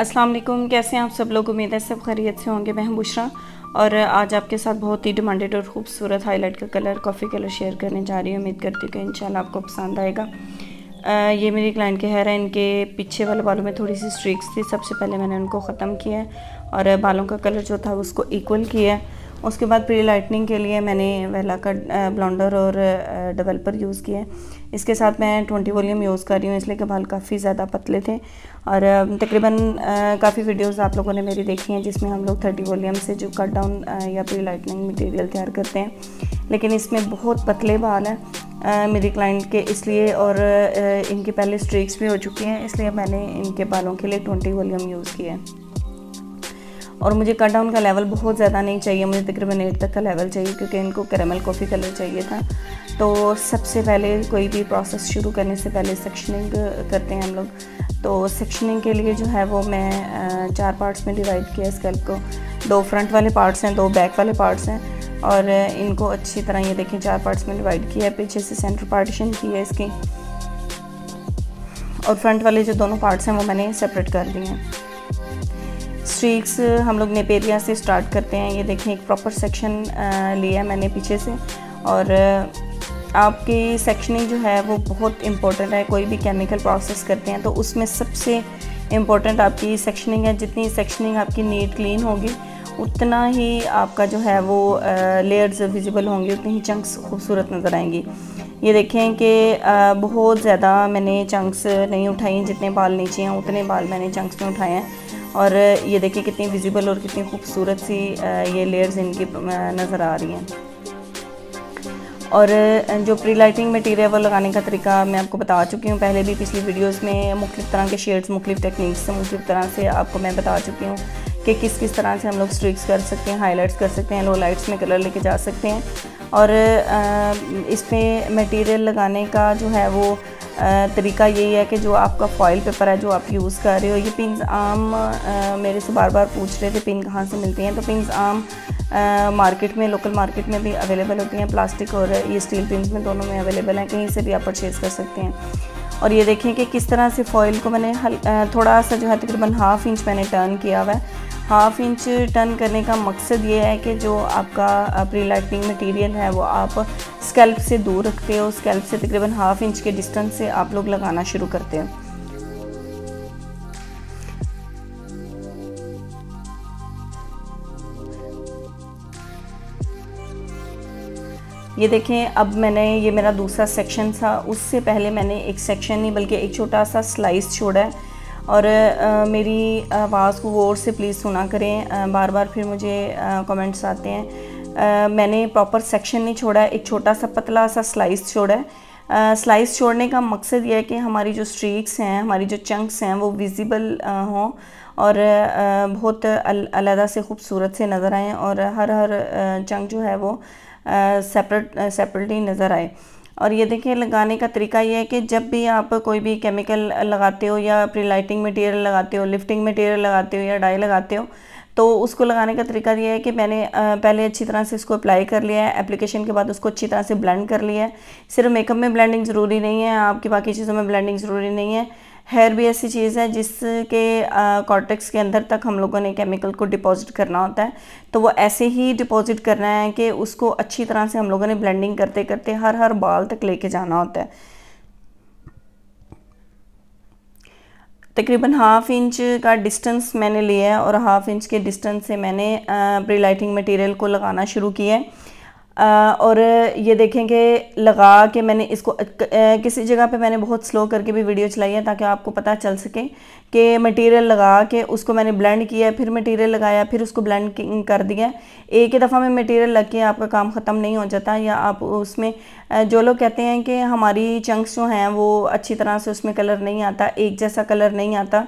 अस्सलाम वालेकुम कैसे हैं आप सब लोग उम्मीद है सब खैरियत से होंगे मैं बुशरा और आज आपके साथ बहुत ही डिमांडेड और ख़ूबसूरत हाईलाइट का कलर कॉफ़ी कलर शेयर करने जा रही हूँ उम्मीद करती हूँ कि इंशाल्लाह आपको पसंद आएगा आ, ये मेरी क्लाइंट के हेयर है इनके पीछे वाले बालों में थोड़ी सी स्ट्रिक्स थी सबसे पहले मैंने उनको ख़त्म किया है और बालों का कलर जो था उसको इक्वल किया है उसके बाद प्री लाइटनिंग के लिए मैंने वेला का ब्लॉन्डर और डेवलपर यूज़ किए इसके साथ मैं ट्वेंटी वॉल्यूम यूज़ कर रही हूँ इसलिए कि बाल काफ़ी ज़्यादा पतले थे और तकरीबन काफ़ी वीडियोस आप लोगों ने मेरी देखी हैं जिसमें हम लोग थर्टी वॉल्यूम से जो कट डाउन या प्री लाइटनिंग मटेरियल तैयार करते हैं लेकिन इसमें बहुत पतले बाल हैं मेरी क्लाइंट के इसलिए और इनके पहले स्ट्रीक्स भी हो चुकी हैं इसलिए मैंने इनके बालों के लिए ट्वेंटी वॉल्यूम यूज़ किया है और मुझे कट डाउन का लेवल बहुत ज़्यादा नहीं चाहिए मुझे तकरीबन एट तक का लेवल चाहिए क्योंकि इनको करेमल कॉफ़ी कलर चाहिए था तो सबसे पहले कोई भी प्रोसेस शुरू करने से पहले सेक्शनिंग करते हैं हम लोग तो सेक्शनिंग के लिए जो है वो मैं चार पार्ट्स में डिवाइड किया स्कैल्प को दो फ्रंट वाले पार्ट्स हैं दो बैक वाले पार्ट्स हैं और इनको अच्छी तरह ये देखें चार पार्ट्स में डिवाइड किया है पीछे से सेंटर पार्टीशन की है इसकी और फ्रंट वाले जो दोनों पार्ट्स हैं वो मैंने सेपरेट कर दिए हैं स्ट्रीक्स uh, हम लोग नेपेरिया से स्टार्ट करते हैं ये देखें एक प्रॉपर सेक्शन uh, लिया मैंने पीछे से और uh, आपकी सेक्शनिंग जो है वो बहुत इम्पोर्टेंट है कोई भी केमिकल प्रोसेस करते हैं तो उसमें सबसे इम्पोर्टेंट आपकी सेक्शनिंग है जितनी सेक्शनिंग आपकी नीट क्लीन होगी उतना ही आपका जो है वो लेयर्स विजिबल होंगे उतनी ही चंक्स खूबसूरत नज़र आएंगी ये देखें कि बहुत ज़्यादा मैंने चंक्स नहीं उठाई जितने बाल नीचे हैं उतने बाल मैंने चंक्स में उठाए हैं और ये देखिए कितनी विजिबल और कितनी खूबसूरत सी ये लेयर्स इनकी नज़र आ रही हैं और जो प्री लाइटिंग मटीरियल वो लगाने का तरीका मैं आपको बता चुकी हूँ पहले भी पिछली वीडियोस में मुख्त तरह के शेड्स मुख्त टेक्निक्स से मुख्त तरह से आपको मैं बता चुकी हूँ कि किस किस तरह से हम लोग स्ट्रिक्स कर सकते हैं हाईलाइट्स कर सकते हैं लो लाइट्स में कलर लेके जा सकते हैं और इसमें मटेरियल लगाने का जो है वो तरीका यही है कि जो आपका फॉइल पेपर है जो आप यूज़ कर रहे हो ये पिंस आम मेरे से बार बार पूछ रहे थे पिन कहाँ से मिलती हैं तो पिंस आम मार्केट में लोकल मार्केट में भी अवेलेबल होती हैं प्लास्टिक और ये स्टील पिंस में दोनों में अवेलेबल हैं कहीं से भी आप परचेज़ कर सकते हैं और ये देखें कि किस तरह से फॉइल को मैंने हल थोड़ा सा जो है तकरीबन हाफ़ इंच मैंने टर्न किया हुआ है हाफ इंच टर्न करने का मकसद ये है कि जो आपका प्री लाइटनिंग मटीरियल है वो आप स्कैल्प से दूर रखते हो स्कैल्प से तकरीबन हाफ इंच के डिस्टेंस से आप लोग लगाना शुरू करते हैं ये देखें अब मैंने ये मेरा दूसरा सेक्शन था उससे पहले मैंने एक सेक्शन नहीं बल्कि एक छोटा सा स्लाइस छोड़ा है और आ, मेरी आवाज़ को गौर से प्लीज़ सुना करें आ, बार बार फिर मुझे कमेंट्स आते हैं मैंने प्रॉपर सेक्शन नहीं छोड़ा एक छोटा सा पतला सा स्लाइस छोड़ा है स्लाइस छोड़ने का मकसद यह है कि हमारी जो स्ट्रीक्स हैं हमारी जो चंक्स हैं वो विजिबल हों और आ, बहुत अलहदा से खूबसूरत से नज़र आएँ और हर हर चंक जो है वो सेपरेट सेपरेटली नज़र आए और ये देखिए लगाने का तरीका ये है कि जब भी आप कोई भी केमिकल लगाते हो या प्री लाइटिंग मटेरियल लगाते हो लिफ्टिंग मटेरियल लगाते हो या डाई लगाते हो तो उसको लगाने का तरीका ये है कि मैंने पहले अच्छी तरह से इसको अप्लाई कर लिया है एप्लीकेशन के बाद उसको अच्छी तरह से ब्लेंड कर लिया है सिर्फ मेकअप में ब्लेंडिंग ज़रूरी नहीं है आपकी बाकी चीज़ों में ब्लेंडिंग ज़रूरी नहीं है हेयर भी ऐसी चीज़ है जिसके कॉर्टेक्स के अंदर तक हम लोगों ने केमिकल को डिपॉजिट करना होता है तो वो ऐसे ही डिपॉजिट करना है कि उसको अच्छी तरह से हम लोगों ने ब्लेंडिंग करते करते हर हर बाल तक लेके जाना होता है तकरीबन हाफ इंच का डिस्टेंस मैंने लिया है और हाफ इंच के डिस्टेंस से मैंने प्री लाइटिंग मटेरियल को लगाना शुरू किया है और ये देखें कि लगा के मैंने इसको किसी जगह पे मैंने बहुत स्लो करके भी वीडियो चलाई है ताकि आपको पता चल सके कि मटेरियल लगा के उसको मैंने ब्लेंड किया फिर मटेरियल लगाया फिर उसको ब्लेंड कर दिया एक ही दफ़ा में मटेरियल लग के आपका काम ख़त्म नहीं हो जाता या आप उसमें जो लोग कहते हैं कि हमारी चंक्स जो हैं वो अच्छी तरह से उसमें कलर नहीं आता एक जैसा कलर नहीं आता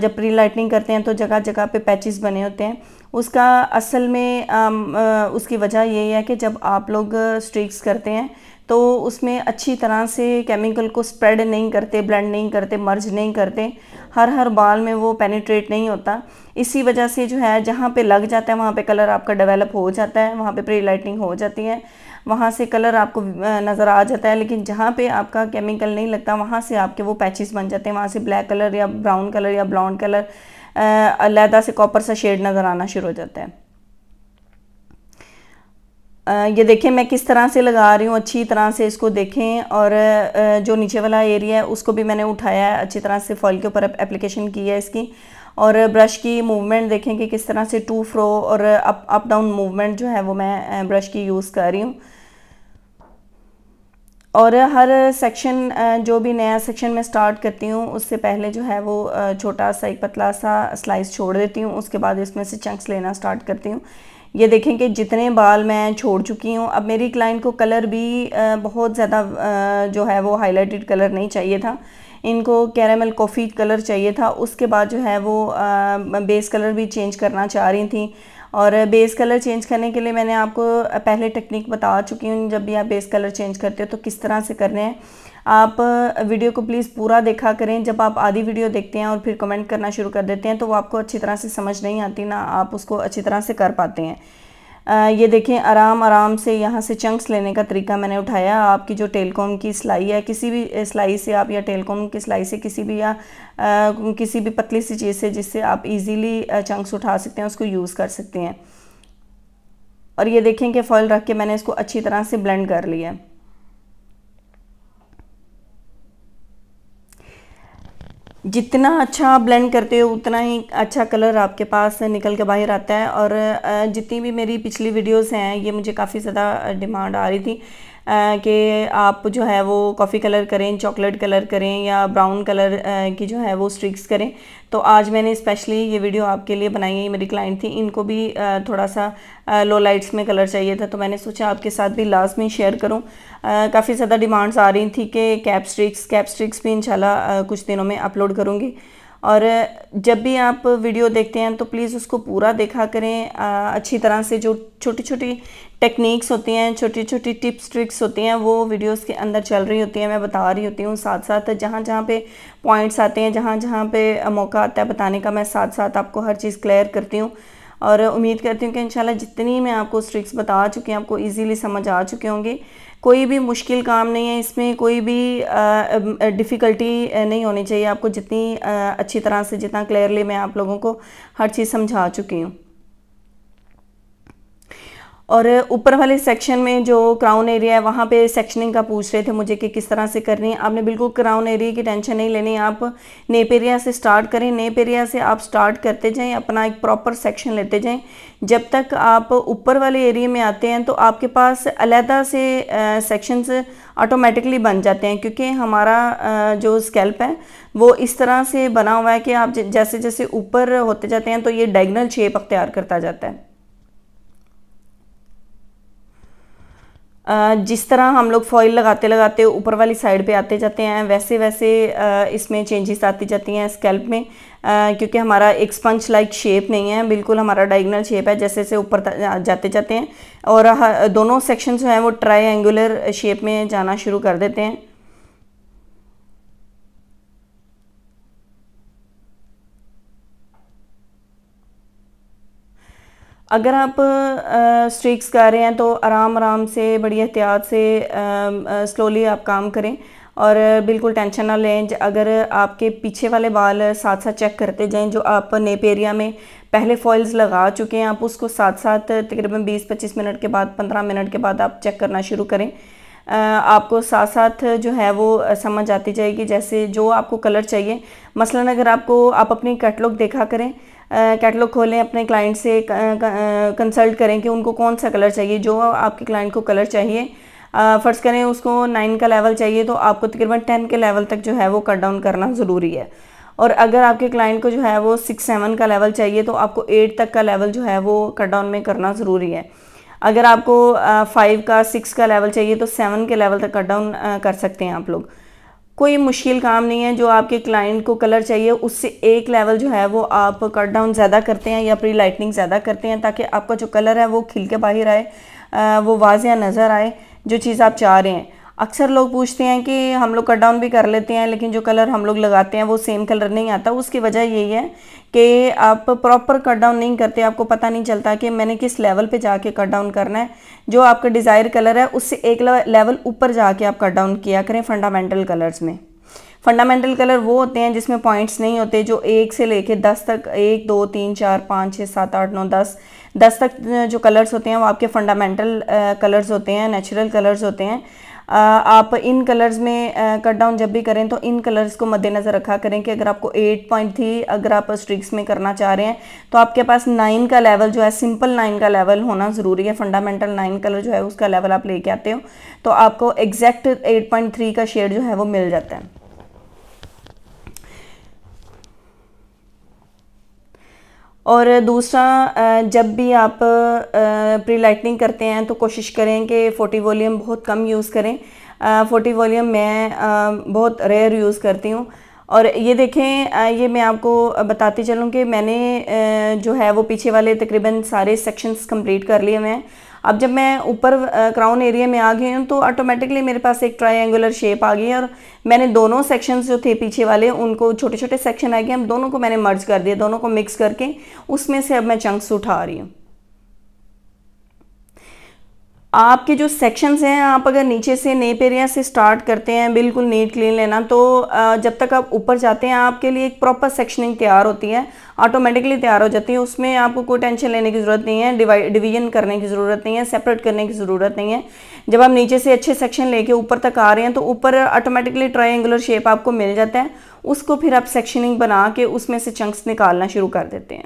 जब प्री लाइटनिंग करते हैं तो जगह जगह पे पैचेस बने होते हैं उसका असल में आ, उसकी वजह यही है कि जब आप लोग स्ट्रीक्स करते हैं तो उसमें अच्छी तरह से केमिकल को स्प्रेड नहीं करते ब्लेंड नहीं करते मर्ज नहीं करते हर हर बाल में वो पेनिट्रेट नहीं होता इसी वजह से जो है जहाँ पे लग जाता है वहाँ पे कलर आपका डेवलप हो जाता है वहाँ पे प्री लाइटिंग हो जाती है वहाँ से कलर आपको नज़र आ जाता है लेकिन जहाँ पे आपका केमिकल नहीं लगता वहाँ से आपके वो पैचेस बन जाते हैं वहाँ से ब्लैक कलर या ब्राउन कलर या ब्राउन कलर अलहदा से कॉपर सा शेड नज़र आना शुरू हो जाता है ये देखें मैं किस तरह से लगा रही हूँ अच्छी तरह से इसको देखें और जो नीचे वाला एरिया है उसको भी मैंने उठाया है अच्छी तरह से फॉल के ऊपर एप्लीकेशन की है इसकी और ब्रश की मूवमेंट देखें कि किस तरह से टू फ्रो और अप अप डाउन मूवमेंट जो है वो मैं ब्रश की यूज़ कर रही हूँ और हर सेक्शन जो भी नया सेक्शन मैं स्टार्ट करती हूँ उससे पहले जो है वो छोटा सा एक पतला सा स्लाइस छोड़ देती हूँ उसके बाद इसमें से चंक्स लेना स्टार्ट करती हूँ ये देखें कि जितने बाल मैं छोड़ चुकी हूँ अब मेरी क्लाइंट को कलर भी बहुत ज़्यादा जो है वो हाइलाइटेड कलर नहीं चाहिए था इनको कैरामल कॉफ़ी कलर चाहिए था उसके बाद जो है वो बेस कलर भी चेंज करना चाह रही थी और बेस कलर चेंज करने के लिए मैंने आपको पहले टेक्निक बता चुकी हूँ जब भी आप बेस कलर चेंज करते हो तो किस तरह से कर रहे हैं आप वीडियो को प्लीज़ पूरा देखा करें जब आप आधी वीडियो देखते हैं और फिर कमेंट करना शुरू कर देते हैं तो वो आपको अच्छी तरह से समझ नहीं आती ना आप उसको अच्छी तरह से कर पाते हैं ये देखें आराम आराम से यहाँ से चंक्स लेने का तरीका मैंने उठाया आपकी जो टेलकॉम की सिलाई है किसी भी सिलाई से आप या टेलकॉम की सिलाई से किसी भी या आ, किसी भी पतली सी चीज़ से जिससे आप इजीली चंक्स उठा सकते हैं उसको यूज़ कर सकते हैं और ये देखें कि फॉइल रख के मैंने इसको अच्छी तरह से ब्लेंड कर लिया है जितना अच्छा आप ब्लेंड करते हो उतना ही अच्छा कलर आपके पास निकल के बाहर आता है और जितनी भी मेरी पिछली वीडियोस हैं ये मुझे काफ़ी ज़्यादा डिमांड आ रही थी કે કે આપ જો હે વો કોફી કલર કરેન ચોકલેટ કલર કરેન يا બ્રાઉન કલર કે જો હે વો સ્ટ્રાઇક્સ કરે તો આજ મેને સ્પેશિયલી યે વિડિયો આપકે લિયે બનાયી હી મેરી ક્લાયન્ટ થી ઇનકો ભી થોડા સા લો લાઇટ્સ મે કલર ચાહીએ થા તો મેને સોચા આપકે સાથ ભી لازમી શેર કરું કાફી સદા ડિમાન્ડસ આ રહી થી કે કેપ સ્ટ્રાઇક્સ કેપ સ્ટ્રાઇક્સ ભી ઇન્શાલ્લા કુછ દિનો મે અપલોડ करूंगी और जब भी आप वीडियो देखते हैं तो प्लीज़ उसको पूरा देखा करें आ, अच्छी तरह से जो छोटी छोटी टेक्निक्स होती हैं छोटी छोटी टिप्स ट्रिक्स होती हैं वो वीडियोस के अंदर चल रही होती हैं मैं बता रही होती हूँ साथ साथ जहाँ जहाँ पे पॉइंट्स आते हैं जहाँ जहाँ पे मौका आता है बताने का मैं साथ साथ आपको हर चीज़ क्लियर करती हूँ और उम्मीद करती हूँ कि इंशाल्लाह जितनी मैं आपको ट्रिक्स बता चुकी हूँ आपको ईजीली समझ आ चुके होंगे कोई भी मुश्किल काम नहीं है इसमें कोई भी डिफ़िकल्टी नहीं होनी चाहिए आपको जितनी आ, अच्छी तरह से जितना क्लियरली मैं आप लोगों को हर चीज़ समझा चुकी हूँ और ऊपर वाले सेक्शन में जो क्राउन एरिया है वहाँ पे सेक्शनिंग का पूछ रहे थे मुझे कि किस तरह से करनी है आपने बिल्कुल क्राउन एरिया की टेंशन नहीं लेनी आप नेप एरिया से स्टार्ट करें नेप एरिया से आप स्टार्ट करते जाएं अपना एक प्रॉपर सेक्शन लेते जाएं जब तक आप ऊपर वाले एरिया में आते हैं तो आपके पास अलहदा से सेक्शंस ऑटोमेटिकली बन जाते हैं क्योंकि हमारा आ, जो स्केल्प है वो इस तरह से बना हुआ है कि आप जैसे जैसे ऊपर होते जाते हैं तो ये डायगनल शेप अख्तियार करता जाता है जिस तरह हम लोग फॉइल लगाते लगाते ऊपर वाली साइड पे आते जाते हैं वैसे वैसे इसमें चेंजेस आती जाती हैं स्कैल्प में क्योंकि हमारा एक स्पंज लाइक शेप नहीं है बिल्कुल हमारा डाइगनल शेप है जैसे जैसे ऊपर जाते जाते हैं और दोनों सेक्शन जो हैं वो ट्राई एंगुलर शेप में जाना शुरू कर देते हैं अगर आप स्ट्रिक्स कर रहे हैं तो आराम आराम से बड़ी एहतियात से स्लोली आप काम करें और बिल्कुल टेंशन ना लें अगर आपके पीछे वाले बाल साथ साथ चेक करते जाएं जो आप नेप एरिया में पहले फॉइल्स लगा चुके हैं आप उसको साथ साथ तकरीबन 20-25 मिनट के बाद 15 मिनट के बाद आप चेक करना शुरू करें आपको साथ साथ जो है वो समझ आती जाएगी जैसे जो आपको कलर चाहिए मसलन अगर आपको आप अपनी कैटलॉग देखा करें कैटलॉग खोलें अपने क्लाइंट से कंसल्ट करें कि उनको कौन सा कलर चाहिए जो आपके क्लाइंट को कलर चाहिए फ़र्ज़ करें उसको नाइन का लेवल चाहिए तो आपको तकरीबन टेन के लेवल तक जो है वो कट डाउन करना ज़रूरी है और अगर आपके क्लाइंट को जो है वो सिक्स सेवन का लेवल चाहिए तो आपको एट तक का लेवल जो है वो कट डाउन में करना ज़रूरी है अगर आपको फाइव का सिक्स का लेवल चाहिए तो सेवन के लेवल तक कट डाउन कर सकते हैं आप लोग कोई मुश्किल काम नहीं है जो आपके क्लाइंट को कलर चाहिए उससे एक लेवल जो है वो आप कट डाउन ज़्यादा करते हैं या प्री लाइटनिंग ज़्यादा करते हैं ताकि आपका जो कलर है वो खिल के बाहर आए वो वाजिया नज़र आए जो चीज़ आप चाह रहे हैं अक्सर लोग पूछते हैं कि हम लोग कट डाउन भी कर लेते हैं लेकिन जो कलर हम लोग लगाते हैं वो सेम कलर नहीं आता उसकी वजह यही है कि आप प्रॉपर कट डाउन नहीं करते आपको पता नहीं चलता कि मैंने किस लेवल पे जाके कट डाउन करना है जो आपका डिज़ायर कलर है उससे एक लेवल ऊपर जाके आप कट डाउन किया करें फंडामेंटल कलर्स में फंडामेंटल कलर वो होते हैं जिसमें पॉइंट्स नहीं होते जो एक से लेके दस तक एक दो तीन चार पाँच छः सात आठ नौ दस दस तक जो कलर्स होते हैं वो आपके फंडामेंटल कलर्स होते हैं नेचुरल कलर्स होते हैं आप इन कलर्स में कट डाउन जब भी करें तो इन कलर्स को मद्देनज़र रखा करें कि अगर आपको एट पॉइंट थी अगर आप स्ट्रिक्स में करना चाह रहे हैं तो आपके पास नाइन का लेवल जो है सिंपल नाइन का लेवल होना ज़रूरी है फंडामेंटल नाइन कलर जो है उसका लेवल आप लेके आते हो तो आपको एग्जैक्ट एट पॉइंट थ्री का शेड जो है वो मिल जाता है और दूसरा जब भी आप प्री लाइटनिंग करते हैं तो कोशिश करें कि फोटी वॉलीम बहुत कम यूज़ करें फोटी वॉलीम मैं बहुत रेयर यूज़ करती हूँ और ये देखें ये मैं आपको बताती चलूँ कि मैंने जो है वो पीछे वाले तकरीबन सारे सेक्शंस कंप्लीट कर लिए हुए हैं अब जब मैं ऊपर क्राउन एरिया में आ गई हूँ तो ऑटोमेटिकली मेरे पास एक ट्राइंगुलर शेप आ गई है और मैंने दोनों सेक्शंस जो थे पीछे वाले उनको छोटे छोटे सेक्शन आ गए हम दोनों को मैंने मर्ज कर दिया दोनों को मिक्स करके उसमें से अब मैं चंक्स उठा रही हूँ आपके जो सेक्शंस हैं आप अगर नीचे से नेप एरिया से स्टार्ट करते हैं बिल्कुल नीट क्लीन लेना तो जब तक आप ऊपर जाते हैं आपके लिए एक प्रॉपर सेक्शनिंग तैयार होती है ऑटोमेटिकली तैयार हो जाती है उसमें आपको कोई टेंशन लेने की ज़रूरत नहीं है डिवीजन करने की ज़रूरत नहीं है सेपरेट करने की ज़रूरत नहीं है जब आप नीचे से अच्छे सेक्शन लेके ऊपर तक आ रहे हैं तो ऊपर ऑटोमेटिकली ट्राइंगुलर शेप आपको मिल जाता है उसको फिर आप सेक्शनिंग बना के उसमें से चंक्स निकालना शुरू कर देते हैं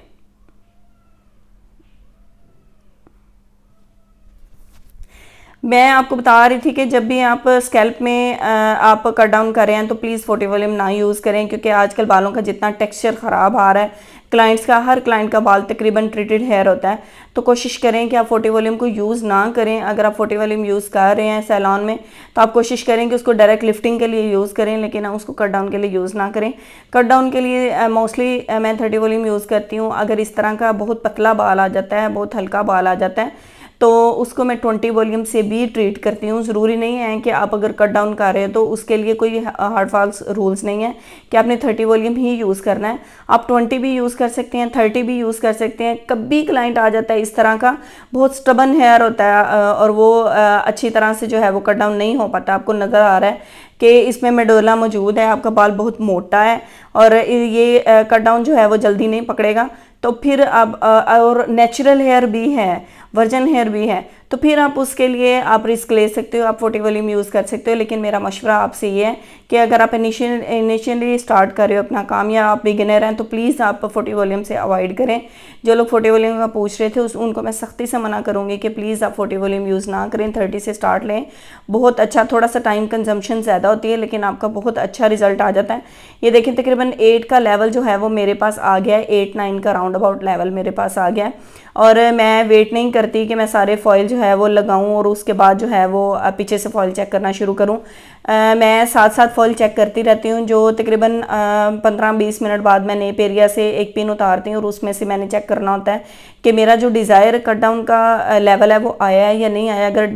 मैं आपको बता रही थी कि जब भी आप स्कैल्प में आप कट डाउन कर रहे हैं तो प्लीज़ फोटी वॉल्यूम ना यूज़ करें क्योंकि आजकल बालों का जितना टेक्सचर ख़राब आ रहा है क्लाइंट्स का हर क्लाइंट का बाल तकरीबन ट्रीटेड हेयर होता है तो कोशिश करें कि आप फोटी वॉल्यूम को यूज़ ना करें अगर आप फोटी वॉल्यूम यूज़ कर रहे हैं सैलॉन में तो आप कोशिश करें कि उसको डायरेक्ट लिफ्टिंग के लिए यूज़ करें लेकिन उसको कट डाउन के लिए यूज़ ना करें कट डाउन के लिए मोस्टली मैं थर्टी वॉल्यूम यूज़ करती हूँ अगर इस तरह का बहुत पतला बाल आ जाता है बहुत हल्का बाल आ जाता है तो उसको मैं ट्वेंटी वॉल्यूम से भी ट्रीट करती हूँ ज़रूरी नहीं है कि आप अगर कट डाउन कर रहे हैं तो उसके लिए कोई हार्ड फॉल्स रूल्स नहीं है कि आपने थर्टी वॉल्यूम ही यूज़ करना है आप ट्वेंटी भी यूज़ कर सकते हैं थर्टी भी यूज़ कर सकते हैं कभी क्लाइंट आ जाता है इस तरह का बहुत स्टबन हेयर होता है और वो अच्छी तरह से जो है वो कट डाउन नहीं हो पाता आपको नज़र आ रहा है कि इसमें मेडोला मौजूद है आपका बाल बहुत मोटा है और ये कट डाउन जो है वो जल्दी नहीं पकड़ेगा तो फिर आप और नेचुरल हेयर भी है वर्जन हेयर भी है तो फिर आप उसके लिए आप रिस्क ले सकते हो आप वॉल्यूम यूज़ कर सकते हो लेकिन मेरा मशवरा आपसे ये है कि अगर आप इनिशियल इनिशियली स्टार्ट कर रहे हो अपना काम या आप बिगिनर हैं तो प्लीज़ आप वॉल्यूम से अवॉइड करें जो लोग वॉल्यूम का पूछ रहे थे उस उनको मैं सख्ती से मना करूँगी कि प्लीज़ आप वॉल्यूम यूज़ ना करें थर्टी से स्टार्ट लें बहुत अच्छा थोड़ा सा टाइम कंजम्पशन ज़्यादा होती है लेकिन आपका बहुत अच्छा रिजल्ट आ जाता है ये देखें तकरीबन एट का लेवल जो है वो मेरे पास आ गया है एट नाइन का राउंड अबाउट लेवल मेरे पास आ गया है और मैं वेट नहीं करती कि मैं सारे फॉइल जो है वो लगाऊँ और उसके बाद जो है वो पीछे से फॉइल चेक करना शुरू करूँ मैं साथ साथ फॉयल चेक करती रहती हूँ जो तकरीबन पंद्रह बीस मिनट बाद मैं नेप एरिया से एक पिन उतारती हूँ और उसमें से मैंने चेक करना होता है कि मेरा जो डिज़ायर कट डाउन का लेवल है वो आया है या नहीं आया अगर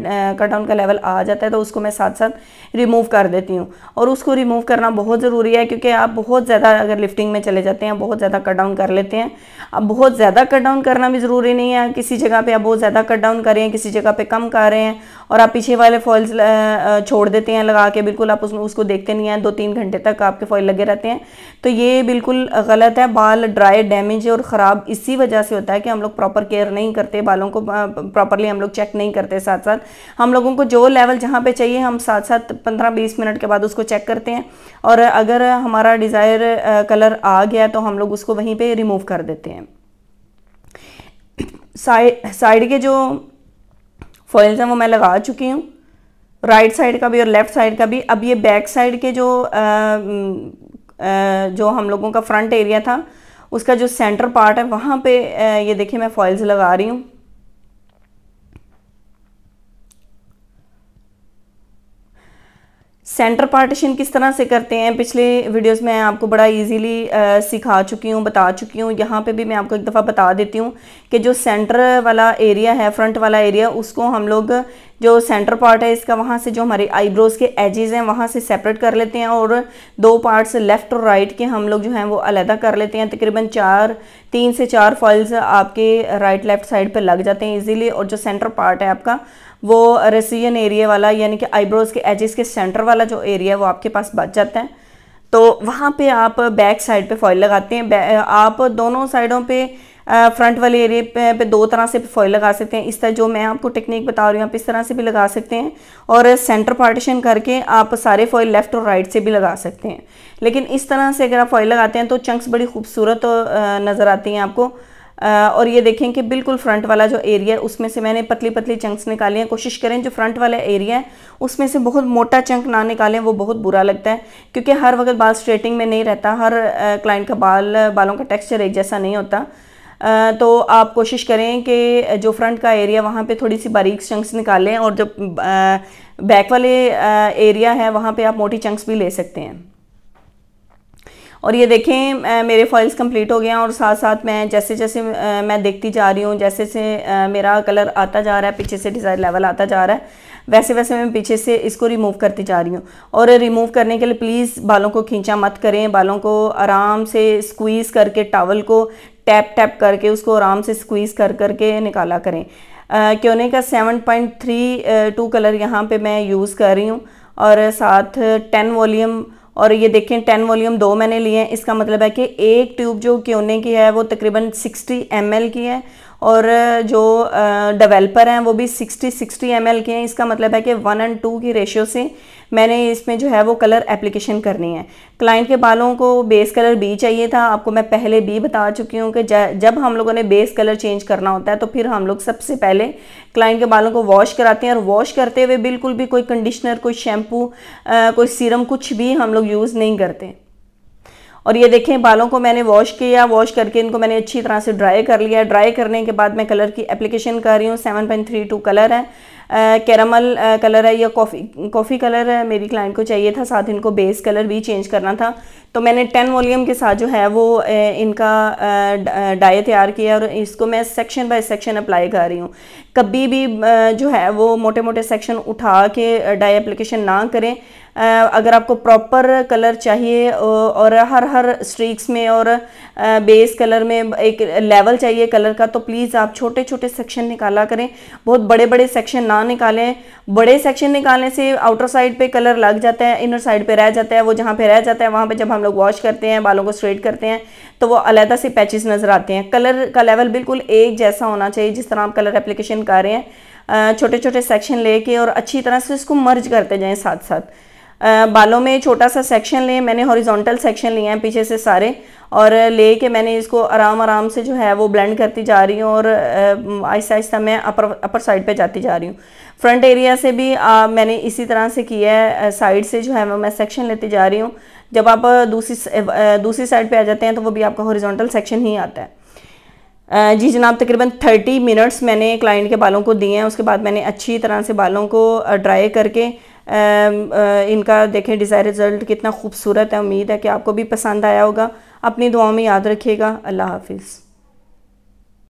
कट डाउन का लेवल आ जाता है तो उसको मैं साथ साथ रिमूव कर देती हूँ और उसको रिमूव करना बहुत ज़रूरी है क्योंकि आप बहुत ज़्यादा अगर लिफ्टिंग में चले जाते हैं बहुत ज़्यादा कट डाउन कर लेते हैं अब बहुत ज़्यादा कट डाउन करना भी ज़रूरी ज़रूरी नहीं है किसी जगह पे आप बहुत ज़्यादा कट डाउन कर रहे हैं किसी जगह पे कम कर रहे हैं और आप पीछे वाले फॉइल्स छोड़ देते हैं लगा के बिल्कुल आप उसमें उसको देखते नहीं हैं दो तीन घंटे तक आपके फॉइल लगे रहते हैं तो ये बिल्कुल गलत है बाल ड्राई डैमेज और ख़राब इसी वजह से होता है कि हम लोग प्रॉपर केयर नहीं करते बालों को प्रॉपरली हम लोग चेक नहीं करते साथ साथ हम लोगों को जो लेवल जहाँ पर चाहिए हम साथ साथ पंद्रह बीस मिनट के बाद उसको चेक करते हैं और अगर हमारा डिज़ायर कलर आ गया तो हम लोग उसको वहीं पर रिमूव कर देते हैं साइड साइड के जो फॉइल्स हैं वो मैं लगा चुकी हूँ राइट साइड का भी और लेफ़्ट साइड का भी अब ये बैक साइड के जो आ, आ, जो हम लोगों का फ्रंट एरिया था उसका जो सेंटर पार्ट है वहाँ पे ये देखिए मैं फॉइल्स लगा रही हूँ सेंटर पार्टीशन किस तरह से करते हैं पिछले वीडियोस में आपको बड़ा इजीली सिखा चुकी हूँ बता चुकी हूँ यहाँ पे भी मैं आपको एक दफ़ा बता देती हूँ कि जो सेंटर वाला एरिया है फ्रंट वाला एरिया उसको हम लोग जो सेंटर पार्ट है इसका वहाँ से जो हमारे आईब्रोज़ के एजेज हैं वहाँ से सेपरेट कर लेते हैं और दो पार्ट्स लेफ़्ट और राइट के हम लोग जो हैं वो अलहदा कर लेते हैं तकरीबन चार तीन से चार फॉल्स आपके राइट लेफ़्ट साइड पर लग जाते हैं ईजीली और जो सेंटर पार्ट है आपका वो रेसियन एरिया वाला यानी कि आईब्रोज़ के एजेस के सेंटर वाला जो एरिया है वो आपके पास बच जाता है तो वहाँ पे आप बैक साइड पे फॉइल लगाते हैं आप दोनों साइडों पे फ्रंट वाले एरिए पे, पे दो तरह से फॉइल लगा सकते हैं इस तरह जो मैं आपको टेक्निक बता रही हूँ आप इस तरह से भी लगा सकते हैं और सेंटर पार्टीशन करके आप सारे फॉइल लेफ़्ट और राइट से भी लगा सकते हैं लेकिन इस तरह से अगर आप फॉइल लगाते हैं तो चंक्स बड़ी खूबसूरत नज़र आती हैं आपको और ये देखें कि बिल्कुल फ्रंट वाला जो एरिया है उसमें से मैंने पतली पतली चंक्स निकाली हैं कोशिश करें जो फ्रंट वाला एरिया है उसमें से बहुत मोटा चंक ना निकालें वो बहुत बुरा लगता है क्योंकि हर वक्त बाल स्ट्रेटिंग में नहीं रहता हर क्लाइंट का बाल बालों का टेक्स्चर एक जैसा नहीं होता तो आप कोशिश करें कि जो फ्रंट का एरिया वहाँ पर थोड़ी सी बारीक चंक्स निकालें और जो बैक वाले एरिया है वहाँ पर आप मोटी चंक्स भी ले सकते हैं और ये देखें मेरे फॉइल्स कंप्लीट हो गए हैं और साथ साथ मैं जैसे जैसे मैं देखती जा रही हूँ जैसे जैसे मेरा कलर आता जा रहा है पीछे से डिज़ाइन लेवल आता जा रहा है वैसे वैसे मैं पीछे से इसको रिमूव करती जा रही हूँ और रिमूव करने के लिए प्लीज़ बालों को खींचा मत करें बालों को आराम से स्क्वीज़ करके टावल को टैप टैप करके उसको आराम से स्क्वीज़ कर करके निकाला करें क्योंने का सेवन टू कलर यहाँ पे मैं यूज़ कर रही हूँ और साथ टेन वॉल्यूम और ये देखें टेन वॉल्यूम दो मैंने लिए हैं इसका मतलब है कि एक ट्यूब जो क्योंने की है वो तकरीबन सिक्सटी एम की है और जो डेवलपर हैं वो भी 60 60 एम के हैं इसका मतलब है कि वन एंड टू की रेशियो से मैंने इसमें जो है वो कलर एप्लीकेशन करनी है क्लाइंट के बालों को बेस कलर बी चाहिए था आपको मैं पहले बी बता चुकी हूँ कि जब हम लोगों ने बेस कलर चेंज करना होता है तो फिर हम लोग सबसे पहले क्लाइंट के बालों को वॉश कराते हैं और वॉश करते हुए बिल्कुल भी कोई कंडीशनर कोई शैम्पू कोई सीरम कुछ भी हम लोग यूज़ नहीं करते और ये देखें बालों को मैंने वॉश किया वॉश करके इनको मैंने अच्छी तरह से ड्राई कर लिया ड्राई करने के बाद मैं कलर की एप्लीकेशन कर रही हूँ seven point three two colour है कैरामल कलर है या कॉफ़ी कॉफ़ी कलर मेरी क्लाइंट को चाहिए था साथ इनको बेस कलर भी चेंज करना था तो मैंने टेन वॉल्यूम के साथ जो है वो इनका डाई तैयार किया और इसको मैं सेक्शन बाय सेक्शन अप्लाई कर रही हूँ कभी भी जो है वो मोटे मोटे सेक्शन उठा के डाई अप्लीकेशन ना करें अगर आपको प्रॉपर कलर चाहिए और हर हर स्ट्रीक्स में और बेस कलर में एक लेवल चाहिए कलर का तो प्लीज़ आप छोटे छोटे सेक्शन निकाला करें बहुत बड़े बड़े सेक्शन ना ना निकालें बड़े सेक्शन निकालने से आउटर साइड पे कलर लग जाता है इनर साइड पे रह जाता है वो जहाँ पे रह जाता है वहाँ पे जब हम लोग वॉश करते हैं बालों को स्ट्रेट करते हैं तो वो अलहदा से पैचेस नज़र आते हैं कलर का लेवल बिल्कुल एक जैसा होना चाहिए जिस तरह आप कलर एप्लीकेशन कर रहे हैं छोटे छोटे सेक्शन लेके और अच्छी तरह से उसको मर्ज करते जाएँ साथ साथ बालों में छोटा सा सेक्शन लें मैंने हॉरिजॉन्टल सेक्शन लिए हैं पीछे से सारे और ले के मैंने इसको आराम आराम से जो है वो ब्लेंड करती जा रही हूँ और आहिस्ता आहिस्ता मैं अपर अपर साइड पे जाती जा रही हूँ फ्रंट एरिया से भी आ, मैंने इसी तरह से किया है साइड से जो है वो मैं सेक्शन लेती जा रही हूँ जब आप दूसरी दूसरी साइड पे आ जाते हैं तो वो भी आपका हॉरिजॉन्टल सेक्शन ही आता है जी जनाब तकरीबन थर्टी मिनट्स मैंने क्लाइंट के बालों को दिए हैं उसके बाद मैंने अच्छी तरह से बालों को ड्राई करके Um, uh, इनका देखें डिज़ायर रिज़ल्ट कितना खूबसूरत है उम्मीद है कि आपको भी पसंद आया होगा अपनी दुआओं में याद रखिएगा अल्लाह हाफिज़